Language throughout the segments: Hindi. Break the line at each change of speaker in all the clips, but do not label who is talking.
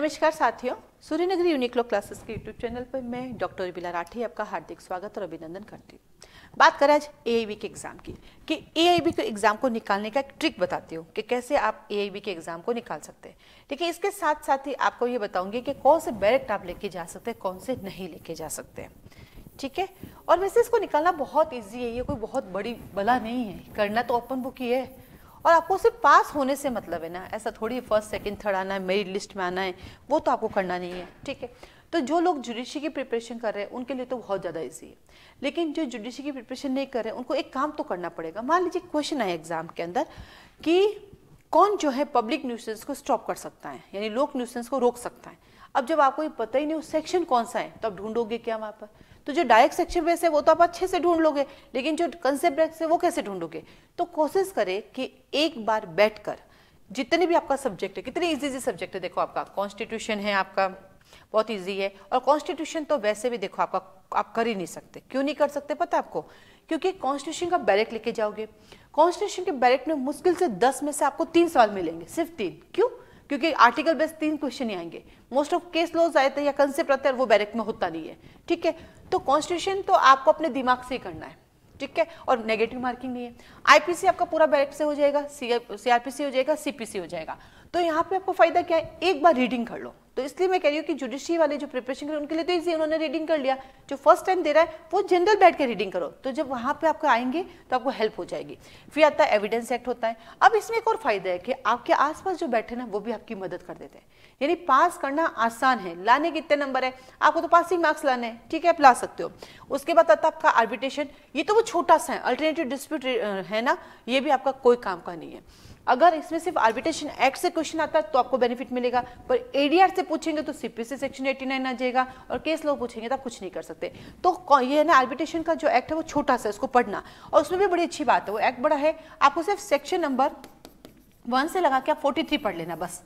नमस्कार साथियों सूर्यनगरी यूनिक्लो क्लासेस के यूट्यूब चैनल पर मैं डॉक्टर बिला राठी आपका हार्दिक स्वागत और अभिनंदन करती हूँ बात करें आज ए के एग्ज़ाम की कि ए के एग्ज़ाम को निकालने का एक ट्रिक बताती हूँ कि कैसे आप ए के एग्ज़ाम को निकाल सकते हैं ठीक है इसके साथ साथ ही आपको ये बताऊंगी कि कौन से डायरेक्ट आप लेके जा सकते हैं कौन से नहीं लेके जा सकते हैं ठीक है और वैसे इसको निकालना बहुत ईजी है ये कोई बहुत बड़ी बला नहीं है करना तो ओपन बुक ही है और आपको सिर्फ पास होने से मतलब है ना ऐसा थोड़ी फर्स्ट सेकंड थर्ड आना है मेरिट लिस्ट में आना है वो तो आपको करना नहीं है ठीक है तो जो लोग जुडिशी की प्रिपरेशन कर रहे हैं उनके लिए तो बहुत ज़्यादा ईजी है लेकिन जो जुडिशी की प्रिपरेशन नहीं कर रहे उनको एक काम तो करना पड़ेगा मान लीजिए क्वेश्चन आए एग्जाम के अंदर कि कौन जो है पब्लिक न्यूसेंस को स्टॉप कर सकता है यानी लोक न्यूसेंस को रोक सकता है अब जब आपको ये पता ही नहीं उस सेक्शन कौन सा है तो आप ढूंढोगे क्या वहाँ पर तो जो डायरेक्ट सेक्शन बेस है वो तो आप अच्छे से ढूंढ लोगे लेकिन जो कंसेप्ट बेस है वो कैसे ढूंढोगे तो कोशिश करें कि एक बार बैठ कर जितने भी आपका सब्जेक्ट है कितने ईजी ईजी सब्जेक्ट है देखो आपका कॉन्स्टिट्यूशन है आपका बहुत ईजी है और कॉन्स्टिट्यूशन तो वैसे भी देखो आपका आप कर ही नहीं सकते क्यों नहीं कर सकते पता आपको क्योंकि कॉन्स्टिट्यूशन का बैरेट लेके जाओगे कॉन्स्टिट्यूशन के बैरेट में मुश्किल से दस में से आपको तीन सवाल मिलेंगे सिर्फ तीन क्यों क्योंकि आर्टिकल बेस तीन क्वेश्चन ही आएंगे मोस्ट ऑफ केस लॉज आए थे या कंसेप्ट रहता है वो बैरक में होता नहीं है ठीक है तो कॉन्स्टिट्यूशन तो आपको अपने दिमाग से ही करना है ठीक है और नेगेटिव मार्किंग नहीं है आईपीसी आपका पूरा बैरक से हो जाएगा सीआरपीसी हो जाएगा सीपीसी हो जाएगा तो यहाँ पे आपको फायदा क्या है एक बार रीडिंग कर लो तो इसलिए मैं कह रही हूँ कि जुडिशरी वाले जो प्रिपरेशन कर उनके लिए तो इजी उन्होंने रीडिंग कर लिया जो फर्स्ट टाइम दे रहा है वो जनरल बैठ के रीडिंग करो तो जब वहाँ पे आपको आएंगे तो आपको हेल्प हो जाएगी फिर आता है एविडेंस एक्ट होता है अब इसमें एक और फायदा है कि आपके आसपास जो बैठे ना वो भी आपकी मदद कर देते हैं यानी पास करना आसान है लाने के इतने नंबर है आपको तो पासिंग मार्क्स लाने हैं ठीक है आप ला सकते हो उसके बाद आता आपका आर्बिटेशन ये तो वो छोटा सा है अल्टरनेटिव डिस्प्यूट है ना ये भी आपका कोई काम का नहीं है अगर इसमें सिर्फ आर्बिटेशन एक्ट से क्वेश्चन आता है तो आपको बेनिफिट मिलेगा पर एडीआर से पूछेंगे तो सीपीसी सेक्शन एटी नाइन आ जाएगा और केस लॉ पूछेंगे तो आप कुछ नहीं कर सकते तो ये है ना आर्बिटेशन का जो एक्ट है वो छोटा सा इसको पढ़ना और उसमें भी बड़ी अच्छी बात है वो एक्ट बड़ा है आपको सिर्फ सेक्शन नंबर वन से लगा के आप फोर्टी पढ़ लेना बस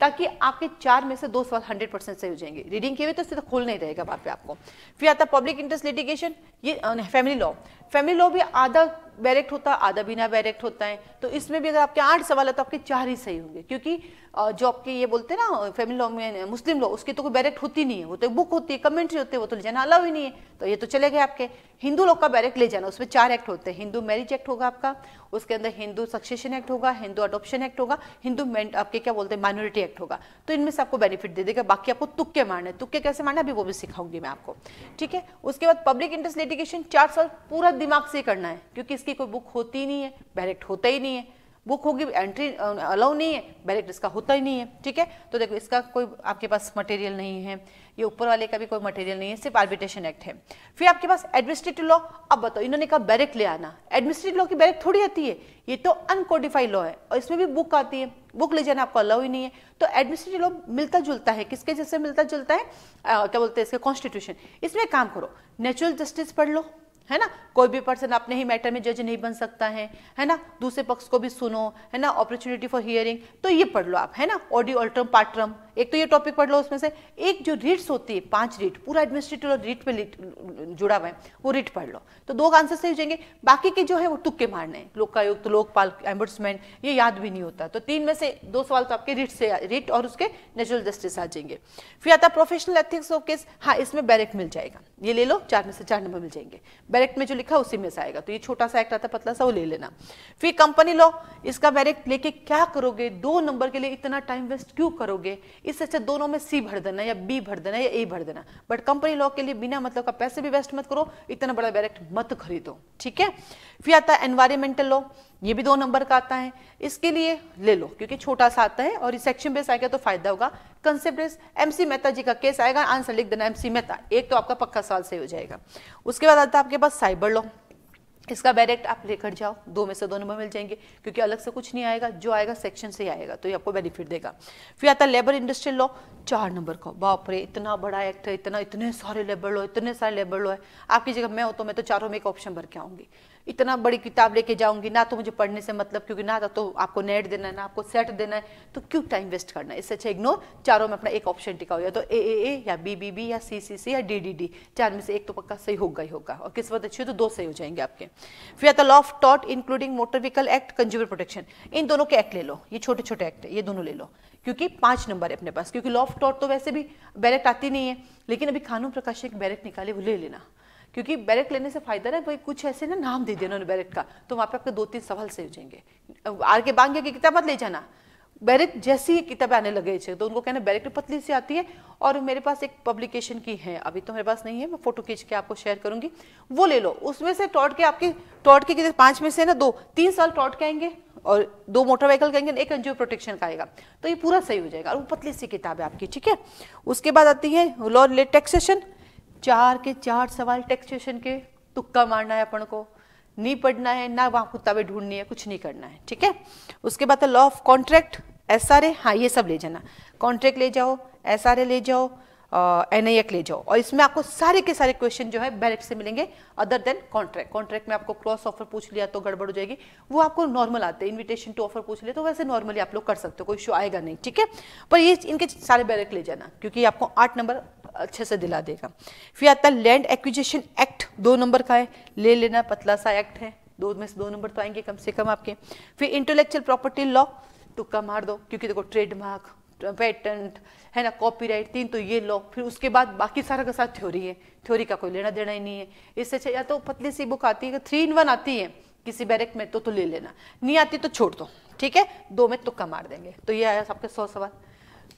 ताकि आपके चार में से दो सवाल हंड्रेड परसेंट सही हो जाएंगे रीडिंग के भी तो इससे तो खोल नहीं रहेगा वहाँ पे आपको फिर आता पब्लिक इंटरेस्ट लिटिगेशन ये फैमिली लॉ फैमिली लॉ भी आधा बैरेक्ट होता है आधा बिना बैरेक्ट होता है तो इसमें भी अगर आपके आठ सवाल है तो आपके चार ही सही होंगे क्योंकि जो आपके ये बोलते हैं ना फैमिली लॉ में मुस्लिम लॉ उसकी तो कोई बैरेक्ट होती नहीं है वो तो बुक होती है कमेंट्री होती है वो तो ले जाना अलाउ ही नहीं है तो ये तो चले गए आपके हिंदू लोग का बैरेक्ट ले जाना उसमें चार एक्ट होते हैं हिंदू मैरिज एक्ट होगा आपका उसके अंदर हिंदू सक्सेशन एक्ट होगा हिंदू अडोप्शन एक्ट होगा हिंदू आपके क्या बोलते हैं माइनॉरिटी एक्ट होगा तो इनमें से आपको बेनिफिट दे देगा बाकी आपको तुक्के मारने तुक्के कैसे मारना अभी वो भी सिखाऊंगी मैं आपको ठीक है उसके बाद पब्लिक इंटरेस्ट लिटिगेशन चार साल पूरा दिमाग से करना है क्योंकि की कोई बुक होती नहीं है बैलेट होता ही नहीं है बुक होगी एंट्री अलाउ नहीं है बैलेट इसका होता ही नहीं है ठीक है तो देखो इसका कोई आपके पास मटेरियल नहीं है ये ऊपर वाले का भी कोई मटेरियल नहीं है सिर्फ आर्बिटेशन एक्ट है फिर आपके पास एडमिनिस्ट्रेटिव लॉ अब बताओ इन्होंने कहा बैरेक ले आना एडमिनिस्ट्रेटिव लॉ की बैरेक थोड़ी आती है ये तो अनकोडिफाइड लॉ है और इसमें भी बुक आती है बुक ले जाना आपको अलाउ ही नहीं है तो एडमिनिस्ट्रेटिव लॉ मिलता जुलता है किसके जैसे मिलता जुलता है आ, क्या बोलते हैं इसके कॉन्स्टिट्यूशन इसमें काम करो नेचुरल जस्टिस पढ़ लो है ना कोई भी पर्सन अपने ही मैटर में जज नहीं बन सकता है है ना दूसरे पक्ष को भी सुनो है ना अपॉर्चुनिटी फॉर हियरिंग तो ये पढ़ लो आप है ना ऑडियो अल्ट्रम पार्ट्रम एक तो ये टॉपिक पढ़ लो उसमें से एक जो रिट्स होती है पांच रिट पूरा एडमिनिस्ट्रेटिव और रिट में जुड़ा हुआ है वो रिट पढ़ लो तो दो आंसर सही हो जाएंगे बाकी के जो है वो तुक्के मारने हैं लोकायुक्त तो लोकपाल एम्बर्समेंट ये याद भी नहीं होता तो तीन में से दो सवाल तो आपके रिट से रिट और उसके नेचुरल जस्टिस आ जाएंगे फिर आता प्रोफेशनल एथिक्स ऑफ केस हाँ इसमें बैरेक्ट मिल जाएगा ये ले लो चार में से चार नंबर मिल जाएंगे बैरेक्ट में जो लिखा उसी में से आएगा तो ये छोटा सा एक्ट आता पतला सा वो ले लेना फिर कंपनी लॉ इसका बैरेक्ट लेके क्या करोगे दो नंबर के लिए इतना टाइम वेस्ट क्यों करोगे इससे अच्छा दोनों में सी भर देना या बी भर देना या ए भर देना बट कंपनी लॉ के लिए बिना मतलब का पैसे भी वेस्ट मत करो इतना बड़ा डायरेक्ट मत खरीदो ठीक है फिर आता है एनवायरमेंटल लॉ ये भी दो नंबर का आता है इसके लिए ले लो क्योंकि छोटा सा आता है और इस सेक्शन बेस आएगा तो फायदा होगा कंसेप्ट एमसी मेहता जी का केस आएगा आंसर लिख देना एमसी मेहता एक तो आपका पक्का साल से हो जाएगा उसके बाद आता है आपके पास साइबर लॉ इसका डायरेक्ट आप लेकर जाओ दो में से दो नंबर मिल जाएंगे क्योंकि अलग से कुछ नहीं आएगा जो आएगा सेक्शन से ही आएगा तो ये आपको बेनिफिट देगा फिर आता है लेबर इंडस्ट्रियल लॉ चार नंबर का बाप रे इतना बड़ा एक्ट है इतना इतने सारे लेबर लॉ इतने सारे लेबर लॉ है आपकी जगह मैं हो तो मैं तो चारों में एक ऑप्शन भर के आऊंगी इतना बड़ी किताब लेके जाऊंगी ना तो मुझे पढ़ने से मतलब क्योंकि ना तो आपको नेट देना है ना आपको सेट देना है तो क्यों टाइम वेस्ट करना है इससे अच्छा इग्नोर चारों में अपना एक ऑप्शन टिका हुआ तो ए ए ए या बी बी बी या सी सी सी या डी डी डी चार में से एक तो पक्का सही होगा ही होगा और किस्मत अच्छी हो तो दो सही हो जाएंगे आपके फिर द लॉफ टॉट including motor vehicle act consumer protection इन दोनों के एक्ट ले लो ये छोटे छोटे एक्ट है ये दोनों ले लो क्योंकि पांच नंबर है अपने पास क्योंकि लॉफ टॉट तो वैसे भी बैरेक्ट आती नहीं है लेकिन अभी खानू प्रकाशन एक बैरेक्ट निकाले वो ले लेना क्योंकि बैलेट लेने से फायदा ना भाई कुछ ऐसे ना नाम दे दिया उन्होंने बैलेट का तो वहाँ पे आपके दो तीन सवाल से जाएंगे आर के बांग्या की किताब ले जाना बैरेट जैसी किताबें आने लगे थे तो उनको कहना बैरेट पतली सी आती है और मेरे पास एक पब्लिकेशन की है अभी तो मेरे पास नहीं है मैं फोटो खींच के आपको शेयर करूंगी वो ले लो उसमें से टॉट के आपके टॉट के कितने पांच में से ना दो तीन साल टॉट के आएंगे और दो मोटर व्हीकल आएंगे एक एनजीओ प्रोटेक्शन का आएगा तो ये पूरा सही हो जाएगा और वो पतली सी किताब है आपकी ठीक है उसके बाद आती है लॉ रिलेट टैक्सेशन चार के चार सवाल टेक्सेशन के तुक्का मारना है अपन को नहीं पढ़ना है ना वहाँ कुत्ता ढूंढनी है कुछ नहीं करना है ठीक है उसके बाद law of contract S R A हाँ ये सब ले जाना कॉन्ट्रैक्ट ले जाओ एस आर ए ले जाओ एन आई ले जाओ और इसमें आपको सारे के सारे क्वेश्चन जो है बैलेट से मिलेंगे अदर देन कॉन्ट्रैक्ट कॉन्ट्रैक्ट में आपको क्रॉस ऑफर पूछ लिया तो गड़बड़ हो जाएगी वो आपको नॉर्मल आते हैं इन्विटेशन टू ऑफर पूछ लिया तो वैसे नॉर्मली आप लोग कर सकते हो कोई इशू आएगा नहीं ठीक है पर ये इनके सारे बैलेट ले जाना क्योंकि आपको आठ नंबर अच्छे से दिला देगा फिर आता है लैंड एक्विजिशन एक्ट दो नंबर का है ले लेना पतला सा एक्ट है दो में से दो नंबर तो आएंगे कम से कम आपके फिर इंटेलेक्चुअल प्रॉपर्टी लॉ टुक्का मार दो क्योंकि देखो ट्रेडमार्क पेटेंट है ना कॉपीराइट तीन तो ये लॉ फिर उसके बाद बाकी सारा का साथ थ्योरी है थ्योरी का कोई लेना देना ही नहीं है इससे अच्छा या तो पतली सी बुक आती है थ्री इन वन आती है किसी बैरक में तो तो ले लेना नहीं आती तो छोड़ दो ठीक है दो में तुक्का मार देंगे तो ये आया आपके सौ सवाल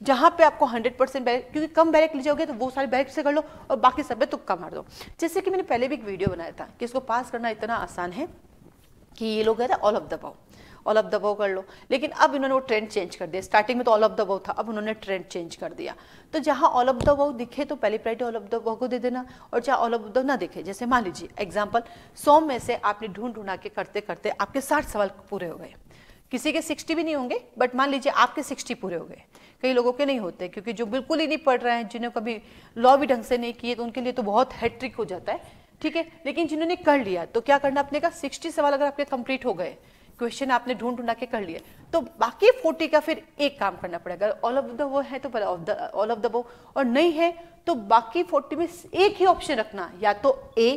जहाँ पे आपको 100 परसेंट बैरिक क्योंकि कम बैरिक जाओगे तो वो सारे बैरिक से कर लो और बाकी सब में तुक्का मार दो जैसे कि मैंने पहले भी एक वीडियो बनाया था कि इसको पास करना इतना आसान है कि ये लोग कहते हैं ऑल ऑफ दबाओ ऑल ऑफ दबाव कर लो लेकिन अब इन्होंने वो ट्रेंड चेंज कर दिया स्टार्टिंग में तो ऑल ऑफ दबाव था अब उन्होंने ट्रेंड चेंज कर दिया तो जहाँ ऑल ऑफ दबाओ दिखे तो पहली प्रायोरिटी ऑल ऑफ दबाव को दे देना और जहाँ ऑल ऑफ दबाव ना दिखे जैसे मान लीजिए एग्जाम्पल सौ में से आपने ढूंढ ढूंढा के करते करते आपके साठ सवाल पूरे हो गए किसी के 60 भी नहीं होंगे बट मान लीजिए आपके 60 पूरे हो गए कई लोगों के नहीं होते क्योंकि जो बिल्कुल ही नहीं पढ़ रहे हैं जिन्होंने कभी लॉ भी ढंग से नहीं किए तो उनके लिए तो बहुत हैट्रिक हो जाता है ठीक है लेकिन जिन्होंने कर लिया तो क्या करना अपने का सिक्सटी सवाल अगर आपके कंप्लीट हो गए क्वेश्चन आपने ढूंढ ढूंढा के कर लिया तो बाकी फोर्टी का फिर एक काम करना पड़ेगा ऑल ऑफ द वो है तो ऑल ऑफ द वो और नहीं है तो बाकी फोर्टी में एक ही ऑप्शन रखना या तो ए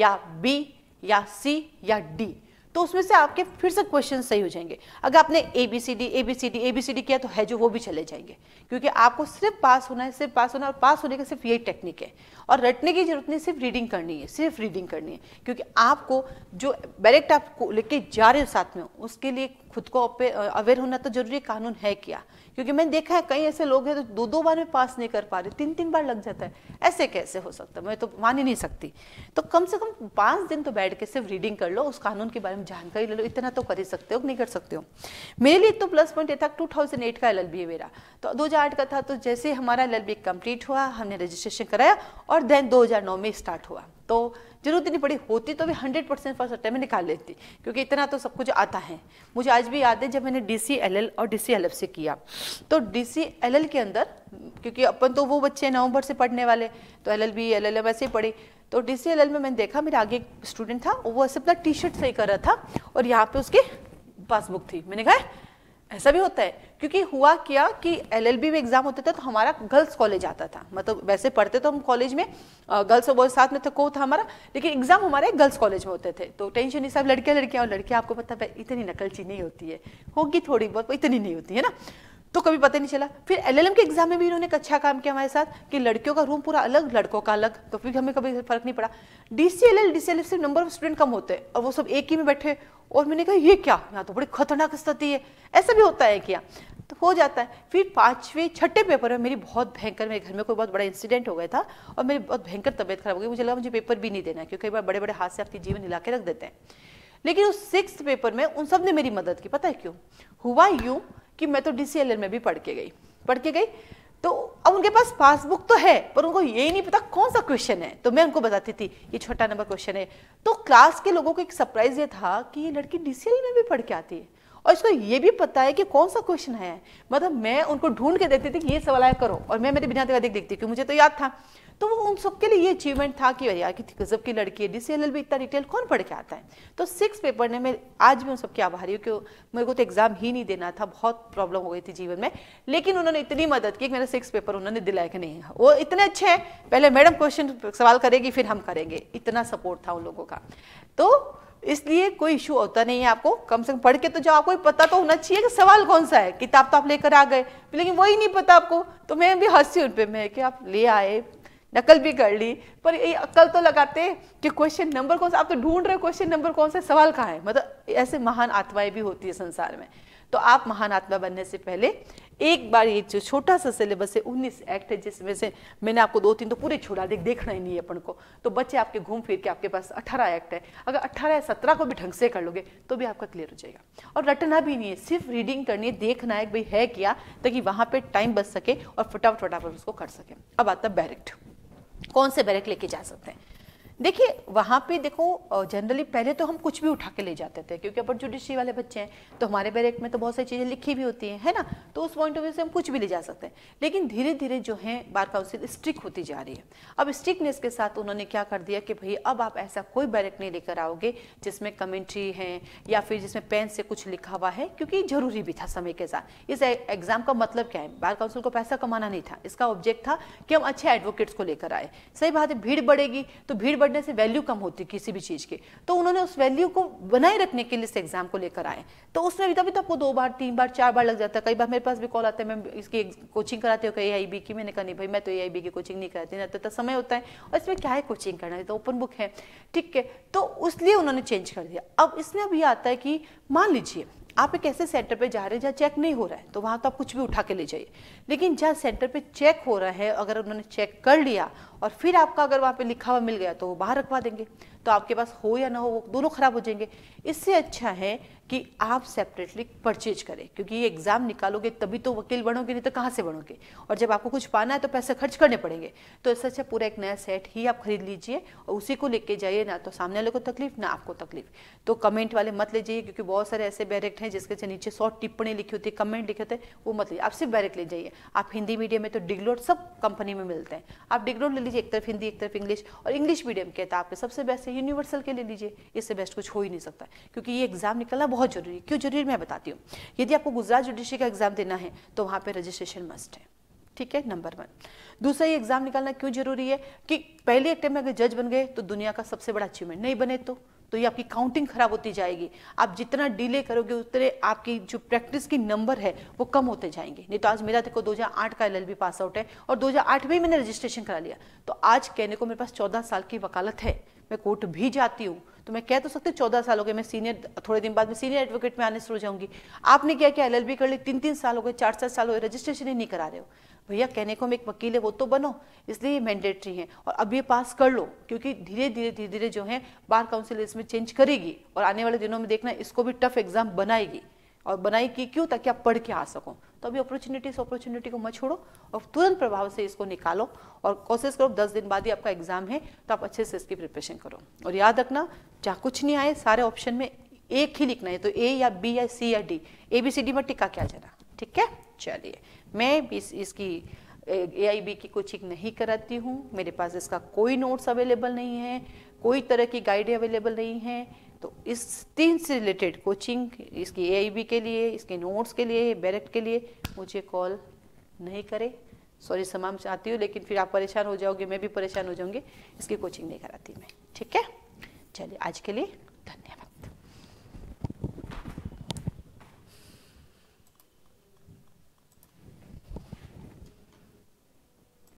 या बी या सी या डी तो उसमें से आपके फिर से क्वेश्चन सही हो जाएंगे अगर आपने A B C D A B C D A B C D किया तो है जो वो भी चले जाएंगे क्योंकि आपको सिर्फ पास होना है सिर्फ पास होना है और पास होने का सिर्फ यही टेक्निक है और रटने की जरूरत नहीं सिर्फ रीडिंग करनी है सिर्फ रीडिंग करनी है क्योंकि आपको जो डायरेक्ट आप लेके जा रहे हो साथ में उसके लिए खुद को अवेयर होना तो जरूरी कानून है क्या क्योंकि मैंने देखा है कई ऐसे लोग हैं तो दो दो बार में पास नहीं कर पा रहे तीन तीन बार लग जाता है ऐसे कैसे हो सकता है मैं तो मान ही नहीं सकती तो कम से कम पाँच दिन तो बैठ के सिर्फ रीडिंग कर लो उस कानून के बारे में जानकारी ले लो इतना तो कर ही सकते हो नहीं कर सकते हो मेरे लिए तो प्लस पॉइंट ये था टू का एल है मेरा तो दो का था तो जैसे हमारा एल कंप्लीट हुआ हमने रजिस्ट्रेशन कराया और देन दो में स्टार्ट हुआ तो जरूरत नहीं पड़ी होती तो भी हंड्रेड परसेंट फर्स्ट अटैम्प में निकाल लेती क्योंकि इतना तो सब कुछ आता है मुझे आज भी याद है जब मैंने डी और डी से किया तो डी के अंदर क्योंकि अपन तो वो बच्चे नवंबर से पढ़ने वाले तो L L B L L M ऐसे ही पढ़े तो डी में मैंने देखा मेरे आगे एक स्टूडेंट था वो ऐसे अपना टी शर्ट सही कर रहा था और यहाँ पे उसकी पासबुक थी मैंने कहा ऐसा भी होता है क्योंकि हुआ क्या कि बी में एग्जाम होते थे तो हमारा गर्ल्स कॉलेज आता था मतलब वैसे पढ़ते तो हम कॉलेज में गर्ल्स और बॉयज साथ में तो को था हमारा लेकिन एग्जाम हमारे गर्ल्स कॉलेज में होते थे तो टेंशन नहीं साहब लड़कियां लड़कियां और लड़कियां आपको पता है इतनी नकलची नहीं होती है होगी थोड़ी बहुत इतनी नहीं होती है ना तो कभी पता नहीं चला फिर एलएलएम के एग्जाम में भी इन्होंने एक अच्छा काम किया हमारे साथ कि लड़कियों का रूम पूरा अलग लड़कों का अलग तो फिर हमें कभी फर्क नहीं पड़ा डीसीएलएल डीसीएलएफ सिर्फ नंबर ऑफ स्टूडेंट कम होते हैं और वो सब एक ही में बैठे और मैंने कहा ये क्या यहाँ तो बड़ी खतरनाक स्थिति है ऐसा भी होता है क्या तो हो जाता है फिर पाँचवें छठे पेपर में मेरी बहुत भयंकर मेरे घर में कोई बहुत बड़ा इंसिडेंट हो गया था और मेरी बहुत भयंकर तबियत खराब हो गई मुझे लगा मुझे पेपर भी नहीं देना क्योंकि बार बड़े बड़े हाथ से आपके जीवन हिला के रख देते हैं लेकिन उस सिक्स पेपर में उन सब ने मेरी मदद की पता है क्यों हुआ यूँ कि मैं तो डीसीएलएल में भी पढ़ के गई पढ़ के गई तो अब उनके पास पासबुक तो है पर उनको ये नहीं पता कौन सा क्वेश्चन है तो मैं उनको बताती थी ये छोटा नंबर क्वेश्चन है तो क्लास के लोगों को एक सरप्राइज ये था कि ये लड़की डीसीएल में भी पढ़ के आती है और इसको ये भी पता है कि कौन सा क्वेश्चन है मतलब मैं उनको ढूंढ के देखती थी कि ये सवाल आया करो और मैं मेरे बिना देवा देख देखती क्योंकि मुझे तो याद था तो वो उन सबके लिए ये अचीवमेंट था कि यार कि गजब की लड़की है डी सी एल एल भी इतना डिटेल कौन पढ़ के आता है तो सिक्स पेपर ने मैं आज भी उन सबके आभारी हूँ क्योंकि मेरे को तो एग्जाम ही नहीं देना था बहुत प्रॉब्लम हो गई थी जीवन में लेकिन उन्होंने इतनी मदद की कि मेरा सिक्स पेपर उन्होंने दिलाया कि नहीं हाँ। वो इतने अच्छे हैं पहले मैडम क्वेश्चन सवाल करेगी फिर हम करेंगे इतना सपोर्ट था उन लोगों का तो इसलिए कोई इशू होता नहीं है आपको कम से कम पढ़ के तो जाओ आपको पता तो होना चाहिए कि सवाल कौन सा है किताब तो आप लेकर आ गए लेकिन वही नहीं पता आपको तो मैं भी हंसी उन पर मैं कि आप ले आए नकल भी कर ली पर ये अक्ल तो लगाते कि क्वेश्चन नंबर कौन सा आप तो ढूंढ रहे क्वेश्चन नंबर कौन सा सवाल कहाँ है मतलब ऐसे महान आत्माएं भी होती है संसार में तो आप महान आत्मा बनने से पहले एक बार ये जो छोटा सा सिलेबस है उन्नीस एक्ट है जिसमें से मैंने आपको दो तीन तो पूरे छोड़ा देख देखना ही नहीं है अपन को तो बच्चे आपके घूम फिर के आपके पास अठारह एक्ट है अगर अठारह या सत्रह को भी ढंग से कर लोगे तो भी आपका क्लियर हो जाएगा और रटना भी नहीं है सिर्फ रीडिंग करनी है देखना है भाई है क्या ताकि वहां पर टाइम बच सके और फटाफट फटाफट उसको कर सके अब आता बैरिक्ट कौन से बैरिक लेके जा सकते हैं देखिए वहाँ पे देखो जनरली पहले तो हम कुछ भी उठा के ले जाते थे क्योंकि अपन जुडिशरी वाले बच्चे हैं तो हमारे बैरेक में तो बहुत सारी चीज़ें लिखी भी होती हैं है ना तो उस पॉइंट ऑफ व्यू से हम कुछ भी ले जा सकते हैं लेकिन धीरे धीरे जो है बार काउंसिल स्ट्रिक होती जा रही है अब स्ट्रिकनेस के साथ उन्होंने क्या कर दिया कि भाई अब आप ऐसा कोई बैरेक नहीं लेकर आओगे जिसमें कमेंट्री है या फिर जिसमें पेन से कुछ लिखा हुआ है क्योंकि जरूरी भी था समय के साथ इस एग्जाम e, का मतलब क्या है बार काउंसिल को पैसा कमाना नहीं था इसका ऑब्जेक्ट था कि हम अच्छे एडवोकेट्स को लेकर आए सही बात है भीड़ बढ़ेगी तो भीड़ करने से वैल्यू कम होती किसी भी चीज़ की तो उन्होंने उस वैल्यू को बनाए रखने के लिए इस एग्जाम को लेकर आए तो उसमें भी तभी तो आपको दो बार तीन बार चार बार लग जाता है कई बार मेरे पास भी कॉल आता है मैं इसकी कोचिंग कराते हो ए आई बी की मैंने कहा नहीं भाई मैं तो ए आई बी की कोचिंग नहीं कराती ना तो समय होता है और इसमें क्या है कोचिंग करना है तो ओपन बुक है ठीक है तो उसलिए उन्होंने चेंज कर दिया अब इसमें अभी आता है कि मान लीजिए आप एक ऐसे सेंटर पे जा रहे हैं जहाँ चेक नहीं हो रहा है तो वहाँ तो आप कुछ भी उठा के ले जाइए लेकिन जहाँ सेंटर पे चेक हो रहा है अगर उन्होंने चेक कर लिया और फिर आपका अगर वहाँ पे लिखा हुआ मिल गया तो वो बाहर रखवा देंगे तो आपके पास हो या ना हो वो दोनों ख़राब हो जाएंगे इससे अच्छा है कि आप सेपरेटली परचेज करें क्योंकि ये एग्ज़ाम निकालोगे तभी तो वकील बनोगे नहीं तो कहाँ से बनोगे और जब आपको कुछ पाना है तो पैसे खर्च करने पड़ेंगे तो इससे अच्छा पूरा एक नया सेट ही आप खरीद लीजिए और उसी को लेके जाइए ना तो सामने वाले को तकलीफ ना आपको तकलीफ तो कमेंट वाले मत लीजिए क्योंकि बहुत सारे ऐसे बैरेक्ट हैं जिसके नीचे सौ टिप्पणी लिखी होती है कमेंट लिखे होते हैं वो मत लीजिए आप सिर्फ बैरेक्ट ले जाइए आप हिंदी मीडियम में तो डिग्लोट सब कंपनी में मिलते हैं आप डिगलोट ले लीजिए लीजिए एक तरफ हिंदी एक तरफ इंग्लिश और इंग्लिश मीडियम के तो आपके सबसे बेस्ट है यूनिवर्सल के ले लीजिए इससे बेस्ट कुछ हो ही नहीं सकता क्योंकि ये एग्जाम निकलना बहुत जरूरी है क्यों जरूरी मैं बताती हूँ यदि आपको गुजरात जुडिशरी का एग्जाम देना है तो वहाँ पर रजिस्ट्रेशन मस्ट है ठीक है नंबर वन दूसरा ये एग्जाम निकालना क्यों जरूरी है कि पहले एक टाइम में अगर जज बन गए तो दुनिया का सबसे बड़ा अचीवमेंट नहीं बने तो तो ये आपकी काउंटिंग खराब होती जाएगी आप जितना डिले करोगे उतने आपकी जो प्रैक्टिस की नंबर है वो कम होते जाएंगे नहीं तो आज मेरा देखो 2008 का एल पास आउट है और 2008 में ही मैंने रजिस्ट्रेशन करा लिया तो आज कहने को मेरे पास 14 साल की वकालत है मैं कोर्ट भी जाती हूँ तो मैं कह तो सकती हूँ चौदह साल हो गए मैं सीनियर थोड़े दिन बाद में सीनियर एडवोकेट में आने शुरू जाऊंगी आपने क्या किया एल कर ली तीन तीन साल हो गए चार चार साल हो गए रजिस्ट्रेशन ही नहीं करा रहे हो भैया कहने को मैं एक वकील है वो तो बनो इसलिए मैंडेटरी है और अब ये पास कर लो क्योंकि धीरे धीरे धीरे धीरे जो है बार काउंसिल इसमें चेंज करेगी और आने वाले दिनों में देखना इसको भी टफ एग्जाम बनाएगी और बनाएगी क्यों ताकि आप पढ़ के आ सको तो अभी अपॉर्चुनिटी अपॉर्चुनिटी को मत छोड़ो और तुरंत प्रभाव से इसको निकालो और कोशिश करो दस दिन बाद ही आपका एग्जाम है तो आप अच्छे से इसकी प्रिपरेशन करो और याद रखना जहाँ कुछ नहीं आए सारे ऑप्शन में एक ही लिखना है तो ए या बी या सी या D A B C D में टिका क्या जाना ठीक है चलिए मैं इस, इसकी ए आई बी की कोचिंग नहीं कराती हूँ मेरे पास इसका कोई नोट्स अवेलेबल नहीं है कोई तरह की गाइड अवेलेबल नहीं है तो इस तीन से रिलेटेड कोचिंग इसकी ए के लिए इसके नोट्स के लिए बैरेट के लिए मुझे कॉल नहीं करे सॉरी समाम चाहती हूँ लेकिन फिर आप परेशान हो जाओगे मैं भी परेशान हो जाऊँगी इसकी कोचिंग नहीं कराती मैं ठीक है चलिए आज के लिए धन्यवाद